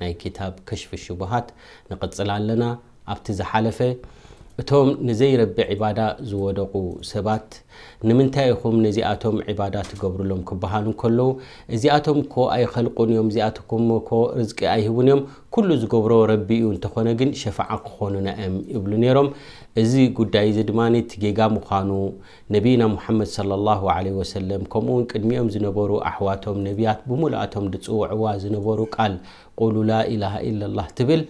ናይ كتاب كشف الشبهات نقፅል ኣለና ኣብቲ ዝሓለፈ እቶም ንዘይረቢ ዒባዳ ዝወደቑ ሰባት ንምንታይ ኢኹም ነዚኣቶም ዒባዳ ትገብርሎም ክበሃሉ ከለዉ እዚኣቶም ኮ ኣይኸልቁን እዮም እዚኣትኩም ኮ ርዝቂ ኣይሂቡን እዮም ኩሉ ዝገብሮ ረቢ እዩ እንተኾነ ግን ሸፍዓ ክኾኑና እዮም ይብሉ ነይሮም ازي قداي زدماني تجيغا مخانو نبينا محمد صلى الله عليه وسلم كمون كدميهم زنبورو أحواتهم نبيات بملاتهم دتسو عوا زنبورو قال قولوا لا إله إلا الله تبل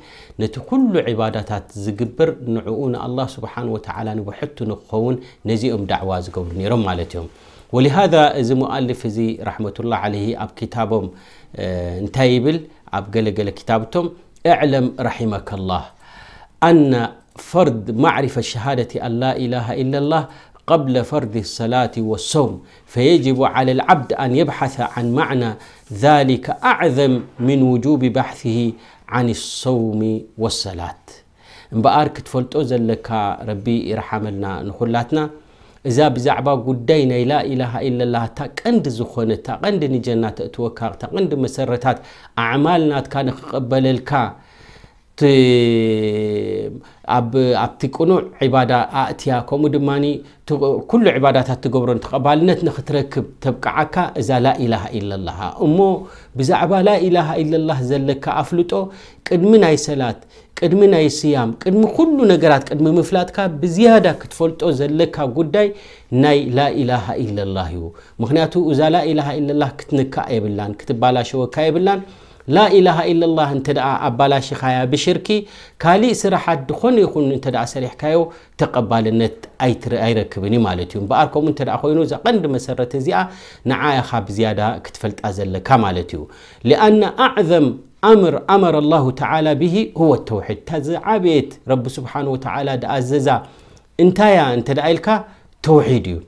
نتكل عباداتات زقبر نعون الله سبحانه وتعالى نبحث نقون نزيهم دعوة زقبر نيرم مالتهم ولهذا إذا مؤلف زي رحمة الله عليه أب كتابهم اه انتايبل أب قلق كتابتهم اعلم رحمك الله أن فرض معرفة شهادة أن لا إله إلا الله قبل فرض الصلاة والصوم فيجب على العبد أن يبحث عن معنى ذلك أعظم من وجوب بحثه عن الصوم والصلاة بأرك تفلتو لك ربي رحملنا نخلاتنا إذا بزعبا قدينا لا إله إلا الله تاك تقند زخونة تقند نجنات تاك تقند مسرتات أعمالنا كان قبل الكار ኣብቲ ቅኑዕ ዕባዳ ኣእትያ ከምኡ ድማ ኩሉ ዕባዳታት ትገብሮ ተቐባልነት ንክትረክብ ተብቃዓካ እዛ ላኢላሃ ኢለላሃ እሞ ብዛዕባ ላኢላሃ ኢለላ ዘለካ ኣፍልጦ ቅድሚ ናይ ሰላት ቅድሚ ናይ ስያም ቅድሚ ኩሉ ነገራት ቅድሚ ምፍላጥካ ብዝያዳ ክትፈልጦ ዘለካ ጉዳይ ናይ ላኢላሃ ኢለላ እዩ ምክንያቱ እዛ ላኢላሃ ኢለላ ክትንካእ የብላን ክትባላሸወካ የብላን لا إله إلا الله أنت دعاء أبالاشي خايا بشركي كالي سرح دخون يكون أنت دعاء سريح كايو تقبل النت أيتر أيركبني مالتيوم بأركم أنت دعاء خوينو زا قند مسرة زيا نعايا خاب زيادة كتفلت أزل كمالتيو لأن أعظم أمر أمر الله تعالى به هو التوحيد تزعبيت رب سبحانه وتعالى دعا ززا انتايا انت دعا توحيد يو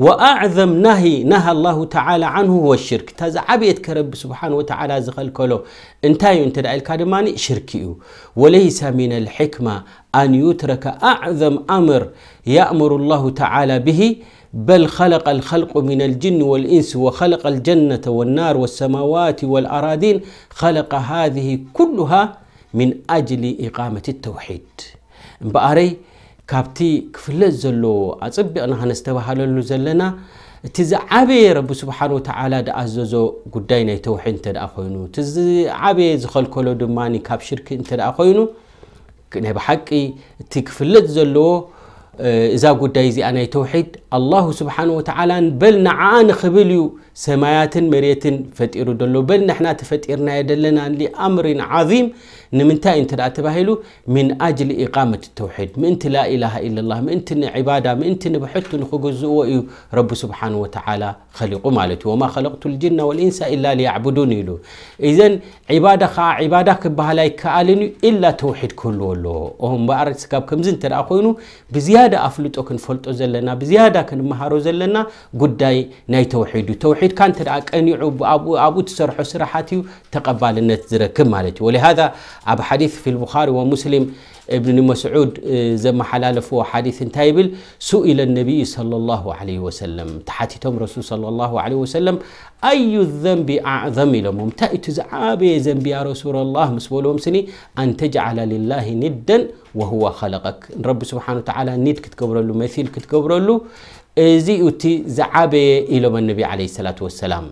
وأعظم نهي نهى الله تعالى عنه هو الشرك تزعبيت كرب سبحانه وتعالى زخل كله انتهي انت دعيل كادماني شركيو وليس من الحكمة أن يترك أعظم أمر يأمر الله تعالى به بل خلق الخلق من الجن والإنس وخلق الجنة والنار والسماوات والأراضين خلق هذه كلها من أجل إقامة التوحيد بأري ካብቲ ክፍለጥ ዘለዎ ኣፅቢቕና ኸነዝተባሃለሉ ዘለና እቲ ዚ ዓበየ ረቢ ስብሓን ወተላ ደኣዘዞ ጉዳይ ናይ ተውሒድ እተ ኮይኑ እቲዚ ዓበየ ዝኸልከሎ ድማ ካብ ሽርክ እንተኣ ኮይኑ ናይ ብሓቂ እቲ ክፍለጥ ዘለዎ እዛ ጉዳይ እዚኣ ናይ ተውሒድ ኣላሁ ስብሓንወተላ በል ንዓኣ ንኽብል ዩ ሰማያትን መርትን ፈጢሩ ሎ በል ንሕና ተፈጢርናየ ደለና ሊኣምሪን ዓظም نمنتا انت تباهلو من أجل إقامة التوحيد من انت لا إله إلا الله من انت عبادة من انت بحت نخجزو رب سبحانه وتعالى خلق مالتي وما خلقت الجن والإنس إلا ليعبدوني له اذا عبادة خا عبادة كبهلاي كالني إلا توحيد كله له وهم كاب كمز انت اخوينو بزيادة أفلتو كنفلتو زلنا بزيادة كنمهارو زلنا قداي ناي توحيد توحيد كان ترأك أني أبو, أبو تسرحو سرحاتي تقبال النت زركم مالتي ولهذا أب حديث في البخاري ومسلم ابن مسعود آه، زم حلال فو حديث تايبل سئل النبي صلى الله عليه وسلم تحت توم رسول صلى الله عليه وسلم أي الذنب أعظم لهم تأت زعاب ذنب يا رسول الله مسؤولهم سني أن تجعل لله ندا وهو خلقك رب سبحانه وتعالى ند كتكبر له مثيل كتكبر له زي أتي زعاب إلى النبي عليه الصلاة والسلام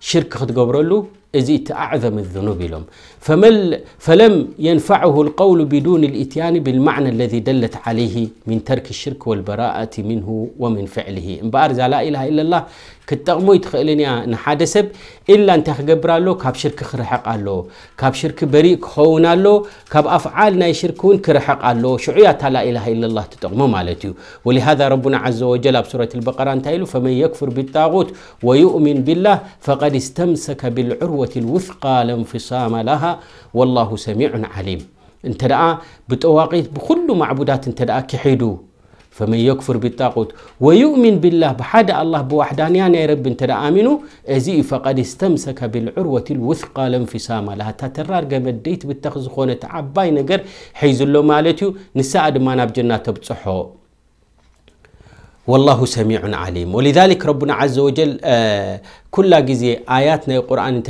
شرك كتكبر له أزيت أعظم الذنوب لهم فمل فلم ينفعه القول بدون الإتيان بالمعنى الذي دلت عليه من ترك الشرك والبراءة منه ومن فعله إن بارز لا إله إلا الله ክጠቕሞ ይትኽእልን እያ ንሓደ ሰብ ኢላ እንታይ ክገብር ኣሎ ካብ ሽርክ ክርሕቕ ኣለዎ ካብ ሽርክ በሪእ ክኸውን ኣሎ ካብ ኣፍዓል ናይ ሽርክ እውን ክርሕቕ ኣለዎ ሽዑ እያ እታ ላኢላሃ ኢለላ ትጠቕሞ ማለት እዩ ወሊሃذ ረቡና ዘ ወጀል ኣብ ሱረት ልበቀራ እንታይ ኢሉ ፈመን የክፍር ብጣቑት ወይእምን ብላህ ፈቀድ እስተምሰከ ብልዕርወት ልውثቃ ለንፍሳመ ላሃ ወላሁ ሰሚዑን ዓሊም እንተ ደኣ ብጠዋቂት ብኩሉ ማዕቡዳት እንተ ደኣ ክሒዱ فمن يكفر بالطاغوت ويؤمن بالله بحد الله بوحدانيا يا رب انت امنوا ازي فقد استمسك بالعروه الوثقى لا انفصام لها تترار جمد ديت خونه عباي نجر حيزلو مالتيو نساعد ما ناب جنات بصحو والله سميع عليم ولذلك ربنا عز وجل آه كل جزي اياتنا القران انت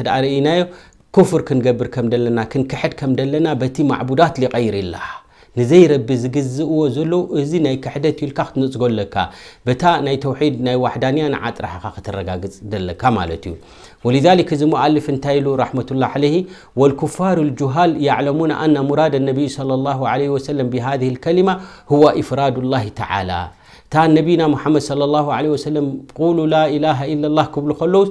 كفر كنقبر كم دلنا كنكحد كم دلنا بتي معبودات لغير الله ንዘይረቢ ዝግዝእዎ ዘለዉ እዚ ናይ ክሕደት ኢልካ ክትንፅጎ ኣለካ በታ ناي ተውሒድ ናይ ዋሕዳንያ ንዓ ጥራሕኻ ክትረጋግፅ ዘለካ ማለት እዩ ولذلك زي مؤلف انتايلو رحمة الله عليه والكفار الجهال يعلمون أن مراد النبي صلى الله عليه وسلم بهذه الكلمة هو إفراد الله تعالى تان نبينا محمد صلى الله عليه وسلم سلم قولوا لا اله الا الله قبل خلوص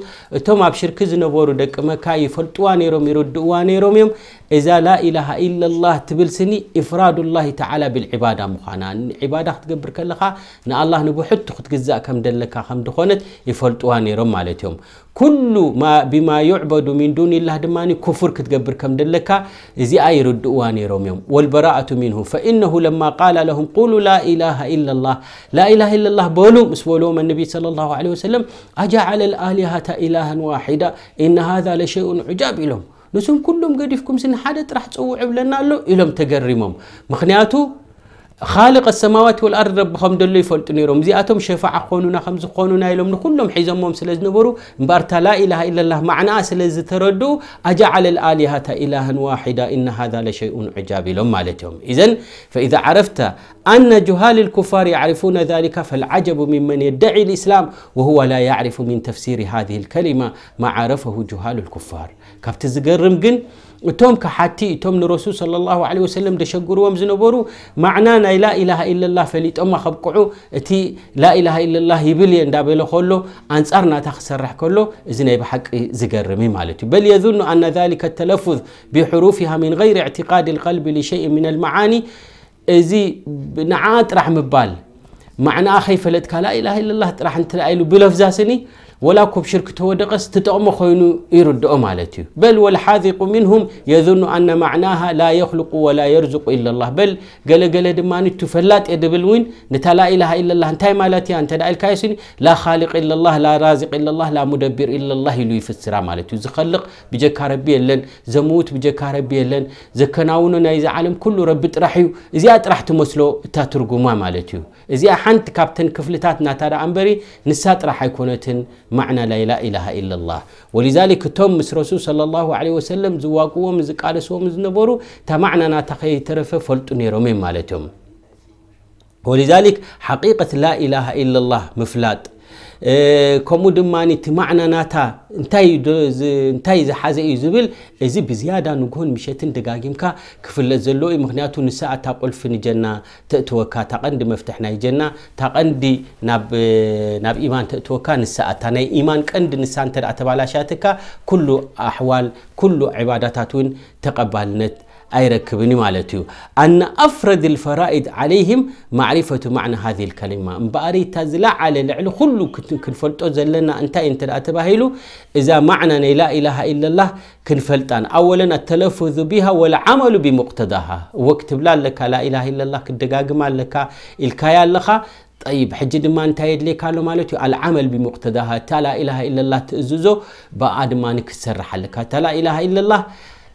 توم ابشر كزنا بورو دك مكا فلتواني روم يردواني روم يوم اذا لا اله الا الله تبل سني افراد الله تعالى بالعباده مخانا عباده تقبر كلها نا الله نبو حتى خت كم دلكا كم دخونت روم نيروم مالتهم كل ما بما يعبد من دون الله دماني كفر كتقبر كم دلكا زي اي ردواني روميوم والبراءة منه فإنه لما قال لهم قولوا لا إله إلا الله لا إله إلا الله بولو بس من النبي صلى الله عليه وسلم أجعل الآلهة إلها واحدة إن هذا لشيء عجاب لهم نسون كلهم قد يفكم سن حدث راح تسوي عبلنا له إلهم تقرمهم مخنياته خالق السماوات والأرض ربهم دلو يفلط نيرهم زياتهم شفاعة خونونا خمس خونونا يلوم نكلهم حيزمهم سلز نبرو مبارت لا إله إلا الله معنا سلز تردو أجعل الآلهة إلها واحدة إن هذا لشيء عجاب لهم مالتهم إذن فإذا عرفت أن جهال الكفار يعرفون ذلك فالعجب ممن يدعي الإسلام وهو لا يعرف من تفسير هذه الكلمة ما عرفه جهال الكفار كفت زقرم جن توم كحاتي توم نرسو صلى الله عليه وسلم دشقرو ومزنبرو معنانا لا إله إلا الله فليت أما خبقعو تي لا إله إلا الله يبلي ان دابلو خلو أنصارنا تخسرح كله إذن يبحق زقرمي مالتي بل يظن أن ذلك التلفظ بحروفها من غير اعتقاد القلب لشيء من المعاني زي نعات رحم ببال معنى أخي فلتك لا إله إلا الله راح أنت لأيلو بلفزاسني ولا كب شرك تودقس تتأم خينو يردؤ مالتي بل والحاذق منهم يظن أن معناها لا يخلق ولا يرزق إلا الله بل قال قال دماني تفلات يدبل وين نتا لا إله إلا الله انتهي مالتي أنت دعي الكايسين لا خالق إلا الله لا رازق إلا الله لا مدبر إلا الله يلو يفسر مالتي زخلق بجك ربي لن زموت بجك ربي لن زكناونو نايز عالم كله رب ترحيو إذا راح تمسلو تاترقما مالتي إذا حنت كابتن كفلتات ناتا أنبري نسات راح يكونتن معنى لا إله إلا الله ولذلك توم مس رسول صلى الله عليه وسلم زواقوهم زقالسوهم زنبرو تمعنى ناتخي ترف فلت نيرومين مالتهم ولذلك حقيقة لا إله إلا الله مفلات ከምኡ ድማ ቲ ማዕና ናታ እንታይ ዝሓዘ እዩ ዝብል እዚ ብዝያዳ ንግሆን ምሸትን ደጋጊምካ ክፍለጥ ዘለዎ እዩ ምክንያቱ ንስኣ እታ ቁልፊ ንጀና ተእትወካ ታ ቀንዲ መፍትሕ ናይ ጀና እታ ቀንዲ ናብ ኢማን ተእትወካ ንስኣ ናይ ኢማን ቀንዲ ንሳ እንተ ተባላሻትካ ኩሉ ኣሕዋል ኩሉ ዕባዳታት እውን ተቐባልነት أيركبني مالتي أن أفرد الفرائد عليهم معرفة معنى هذه الكلمة مباري تزلع على العلو كله كنفلت أزلنا أنت أنت أتباهيلو إذا معنى لا إله إلا الله كنفلتان أولا التلفظ بها والعمل بمقتضاها واكتب بلا لك لا إله إلا الله كدقاق مالك الكايا لك طيب حج ما انتايد لي قالوا مالتي العمل بمقتضاها تلا اله الا الله تأززو بعد ما نكسر حلك تلا اله الا الله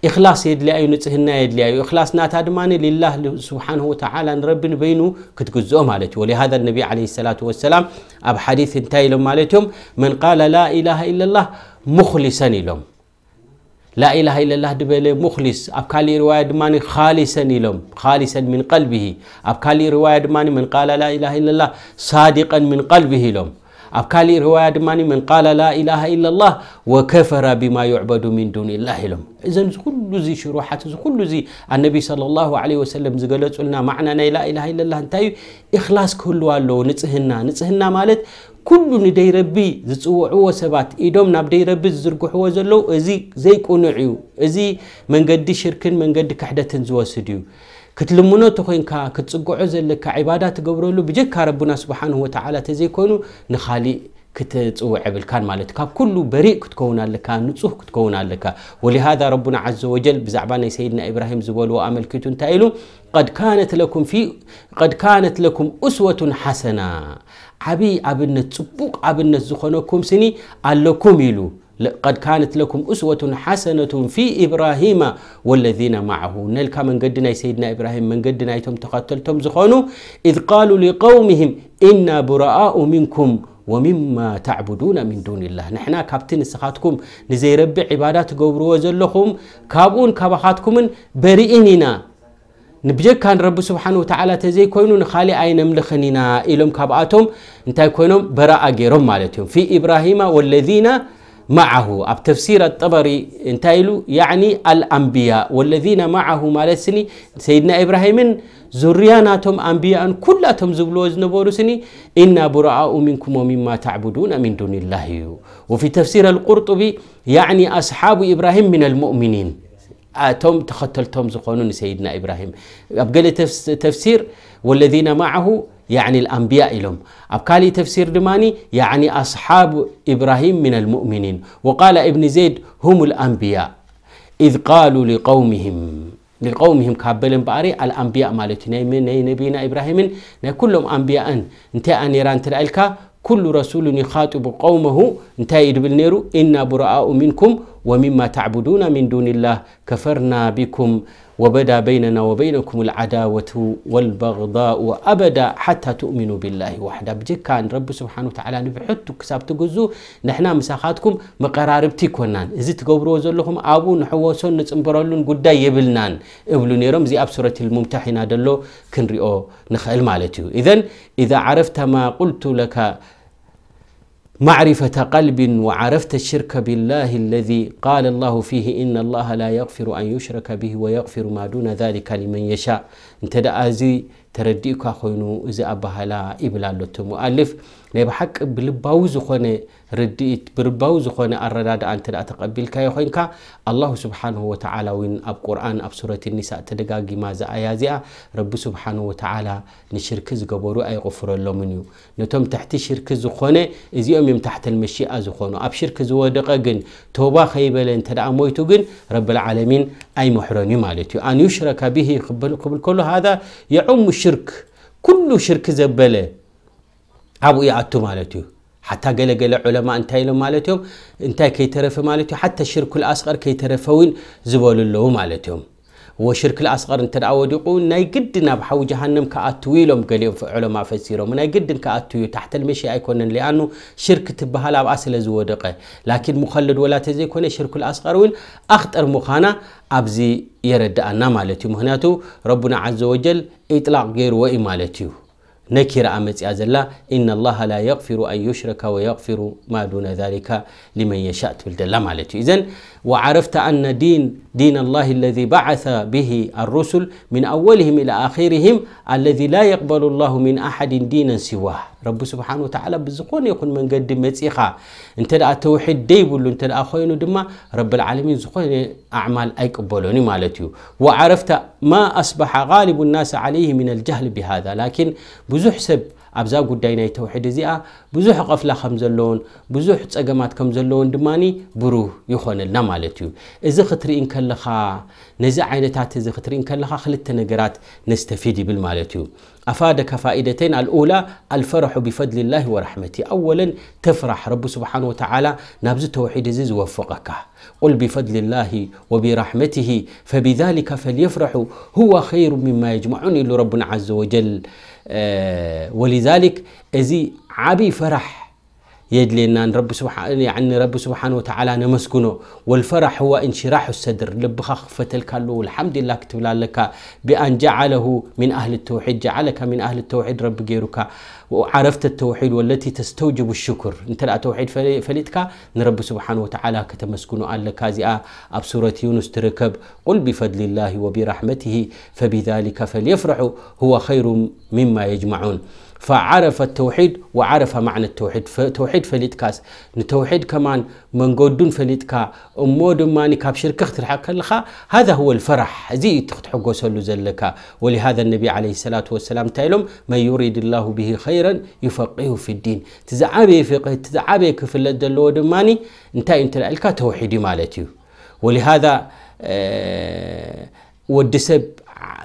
إخلاص يدلي نتهنا يدلي أيو إخلاص ناتادماني لله سبحانه وتعالى نربن بينو كتقزو مالتي ولهذا النبي عليه الصلاة والسلام أب حديث انتهي مالتهم من قال لا إله إلا الله مخلصا لهم لا إله إلا الله دبل مخلص أبكالي رواية دماني خالصا لهم خالصا من قلبه أبكالي رواية دماني من قال لا إله إلا الله صادقا من قلبه لهم ኣብ ካሊእ ርዋያ ድማ መን ቃለ ላኢላሃ ኢላ ላህ ወከፈረ ብማ ይዕበዱ ምን ዱን ላህ ኢሎም እዘን ዝኩሉ እዚ ሽሩሓት ዝኩሉ እዚ ኣነቢ صለ ላሁ ለ ወሰለም ዝገለፁልና ማዕና ናይ ላኢላሃ ኢላ ላ እንታይ እዩ እክላስ ክህልዋ ኣለዎ ንፅህና ንፅህና ማለት ኩሉ ንደይ ረቢ ዝፅውዕዎ ሰባት ኢዶም ናብ ደይ ረቢ ዝዝርግሕዎ ዘለው እዚ ዘይቁኑዕ እዩ እዚ መንገዲ ሽርክን መንገዲ ክሕደትን ዝወስድ እዩ كتلمونو تخوين كا كتسقعو زلك عبادة تقبرولو بجيكا ربنا سبحانه وتعالى تزيكونو نخالي كتتسقعو عبل كان مالتكا كلو بريء كتكونا لكا نتسوه كتكونا لكا ولهذا ربنا عز وجل بزعبان سيدنا إبراهيم زبولو وآمل كتون تايلو قد كانت لكم في قد كانت لكم أسوة حسنة عبي عبنا تسبوك عبنا زخونو كومسني سني لكم يلو قد كانت لكم أسوة حسنة في إبراهيم والذين معه نلك من قدنا سيدنا إبراهيم من قدنا يتم تقتلتم زخونوا إذ قالوا لقومهم إنا براء منكم ومما تعبدون من دون الله نحنا كابتن سخاتكم نزي ربع عبادات قبر زلكم كابون كابخاتكم برئننا كان رب سبحانه وتعالى تزي ንካሊእ نخالي اي ኢሎም إلهم كاباتهم ኮይኖም በረኣ براء ማለት مالتهم في إبراهيم والذين معه اب تفسير الطبري انتايلو يعني الانبياء والذين معه مالسني سيدنا ابراهيم ذرياناتهم انبياء كلاتهم زبلو زنبورو ان براء منكم ومما تعبدون من دون الله وفي تفسير القرطبي يعني اصحاب ابراهيم من المؤمنين اتم تختلتم زقونون سيدنا ابراهيم اب تفسير والذين معه يعني الأنبياء لهم أبكالي تفسير دماني يعني أصحاب إبراهيم من المؤمنين وقال ابن زيد هم الأنبياء إذ قالوا لقومهم لقومهم كابلين باري الأنبياء مالتنا من نبينا إبراهيم كلهم أنبياء انت أن يران ترألك كل رسول يخاطب قومه انت يدبل نيرو إنا براء منكم ومما تعبدون من دون الله كفرنا بكم وبدا بيننا وبينكم العداوة والبغضاء أبدا حتى تؤمنوا بالله وحده بجك كان رب سبحانه وتعالى نفحت كساب تجزو نحنا مساخاتكم مقراربتي كنا إذا تقبروا زلهم أبو نحوسون نتنبرلون قد يبلنان إبلو نيرم زي أب سورة الممتحنة دلو كنريو نخيل مالتيو إذن إذا عرفت ما قلت لك معرفة قلب وعرفت الشرك بالله الذي قال الله فيه إن الله لا يغفر أن يشرك به ويغفر ما دون ذلك لمن يشاء انت دعازي ترديك أخوينو إذا أبها لا إبلا للتمؤلف نيب حق بلباو زخون رديت بلباو زخون الرداد أنت لا تقبل كي خينك الله سبحانه وتعالى وين أب قرآن أب سورة النساء تدقاقي ماذا أيازع رب سبحانه وتعالى نشركز زقبورو أي غفر الله منيو نتم تحت شرك زخون إذ يوم يم تحت المشيئة زخون أب شرك زودق قن توبا خيبة لانت لا أمويتو قن رب العالمين أي محرني مالتو أن يشرك به قبل كل هذا يعم الشرك كل شرك زبله ኣብኡ ይኣቱ ማለት እዩ حتى قال قال علماء انتهي لهم مالتهم انتهي كي ترف مالتهم حتى الشرك الأصغر كي ترفوين زبول له مالتهم وشرك الأصغر انت يقول ناي قد نبحو جهنم كأتوي لهم قال علماء فسيرهم ناي قد كأتوي تحت المشي ايكون لأنه شرك تبها لاب أسل زودقه لكن مخلد ولا تزيكون شرك الأصغر وين أخطر مخانا أبزي يرد أنا مالتهم هناتو ربنا عز وجل إطلاق غير وإي مالتهم نكر أمتي أزلا إن الله لا يغفر أن يشرك ويغفر ما دون ذلك لمن يشاء تبلد الله إذن وعرفت أن دين دين الله الذي بعث به الرسل من أولهم إلى آخرهم الذي لا يقبل الله من أحد دينا سواه رب سبحانه وتعالى بزقون يكون من قد متسيخا انت دا توحيد ديبل انت دا خينو دما رب العالمين زقون أعمال أي قبلوني مالتيو وعرفت ما أصبح غالب الناس عليه من الجهل بهذا لكن بزحسب ኣብዛ ጉዳይ ናይ ተውሒድ እዚኣ ብዙሕ ቐፍላ ከም ዘለዎን ብዙሕ ፀገማት ከም ዘለዎን ድማኒ ብሩህ ይኮነልና ማለት እዩ እዚ ክትርኢ ከለኻ ነዚ ዓይነታት እዚ ክትርኢ ከለኻ ክልተ ነገራት ነስተፊድ ይብል ማለት እዩ أفادك فائدتين الأولى الفرح بفضل الله ورحمته أولا تفرح رب سبحانه وتعالى نبز توحيد زيز وفقك قل بفضل الله وبرحمته فبذلك فليفرحوا هو خير مما يجمعون إلى ربنا عز وجل آه، ولذلك أزي عبي فرح يدلينا أن رب سبحانه يعني رب سبحانه وتعالى نمسكنه والفرح هو انشراح الصدر لبخ خفت له والحمد لله كتب لك بأن جعله من أهل التوحيد جعلك من أهل التوحيد رب غيرك وعرفت التوحيد والتي تستوجب الشكر انت لا توحيد فليتك رب سبحانه وتعالى كتمسكنه قال لك زي آية أب سورة يونس تركب قل بفضل الله وبرحمته فبذلك فليفرحوا هو خير مما يجمعون فعرف التوحيد وعرف معنى التوحيد فتوحيد فليتكاس نتوحيد كمان من قدون فليتكا أمود ماني كابشر شركة ترحك لها هذا هو الفرح زي حق وسلو زلكا ولهذا النبي عليه الصلاة والسلام تعلم ما يريد الله به خيرا يفقهه في الدين تزعابي فقه تزعابي كفل الدلو دماني انتا انت لألكا توحيدي مالتي ولهذا أه ودسب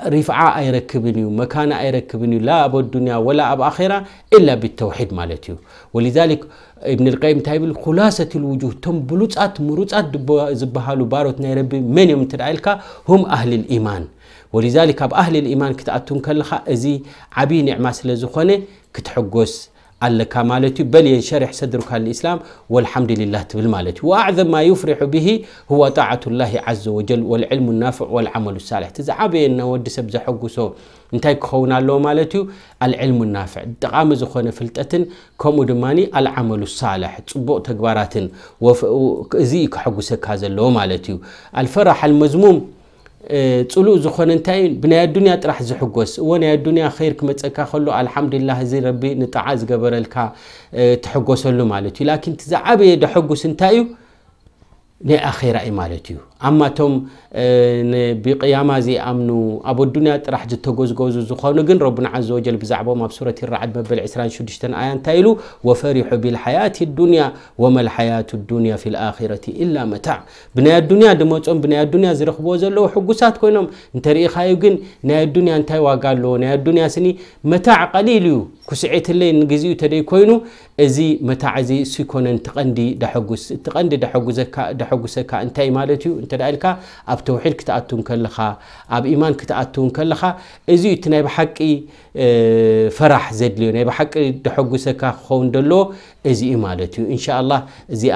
رفعة أيركبنيو مكان أيركبنيو لا أبو الدنيا ولا أبو آخرة إلا بالتوحيد مالتيو ولذلك ابن القيم تايب خلاصة الوجوه تم بلوطات مروطات زبهالو باروت نيربي من يوم تدعيلك هم أهل الإيمان ولذلك أب أهل الإيمان كتأتون كلها أزي عبي نعمة سلزخوني كتحقوس لك مالتي بل ينشرح صدرك الإسلام والحمد لله تبل مالتي وأعظم ما يفرح به هو طاعة الله عز وجل والعلم النافع والعمل الصالح تزعبي أنه ودي سبز حقوسه انتاي كخونا لو مالتي العلم النافع دقام زخونة فلتتن كومو دماني العمل الصالح تصبق تقبارات وزيك حقوسك هذا لو مالتي الفرح المزموم ፅሉእ ዝኾነ እንታይ እዩ ብናይ ኣዱንያ ጥራሕ ዝሕጎስ እዎ ናይ ኣዱንያ ር ክመፀካ ከሎ ኣልሓምድላ እዚ ረቢ ንጣዓ ዝገበረልካ ትሕጎሰሉ ማለት እዩ ላኪን ቲ ዝዓበየ ደሐጉስ እንታይ እዩ ናይ ኣኼራ እዩ ማለት እዩ أما توم آه، بقيامة زي أمنو أبو الدنيا راح جتوجوز جوز زخان جن ربنا عز وجل بزعبه مبصورة الرعد مبل عسران شدشتن آيان تايلو وفرح بالحياة الدنيا وما الحياة الدنيا في الآخرة إلا متع بنيا الدنيا دموت أم بنيا الدنيا زرخ بوزلو حجوسات كونهم نتري خايجن نيا الدنيا انتي واقالو نيا الدنيا سني متع قليلو كسعت اللي نجزيو تري كونو أزي متع زي سكون تقندي دحجوس تقندي دحجوس كا دحجوس كا انتي مالتيو انت تدعلك أب توحيد كتأتون كلها أب إيمان كتأتون كلها إذا تناي بحقي فرح زد ليه ناي بحق دحوجسك خون دلو إذا إيمالتي إن شاء الله إذا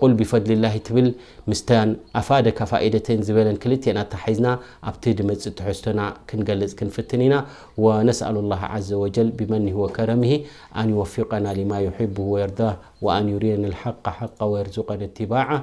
قل بفضل الله تبل مستان أفادك فائدة زبالا كلتي أنا تحيزنا أبتدي مدس تحسنا كنجلس كنفتنينا ونسأل الله عز وجل بمن هو كرمه أن يوفقنا لما يحبه ويرضاه وأن يرينا الحق حقا ويرزقنا اتباعه